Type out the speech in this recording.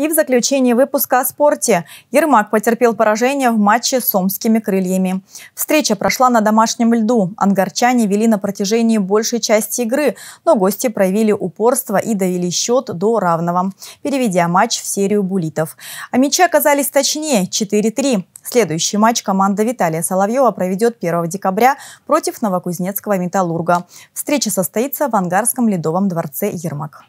И в заключении выпуска о спорте. Ермак потерпел поражение в матче с омскими крыльями. Встреча прошла на домашнем льду. Ангарчане вели на протяжении большей части игры, но гости проявили упорство и довели счет до равного, переведя матч в серию булитов. А мячи оказались точнее – 4-3. Следующий матч команда Виталия Соловьева проведет 1 декабря против новокузнецкого «Металлурга». Встреча состоится в Ангарском ледовом дворце «Ермак».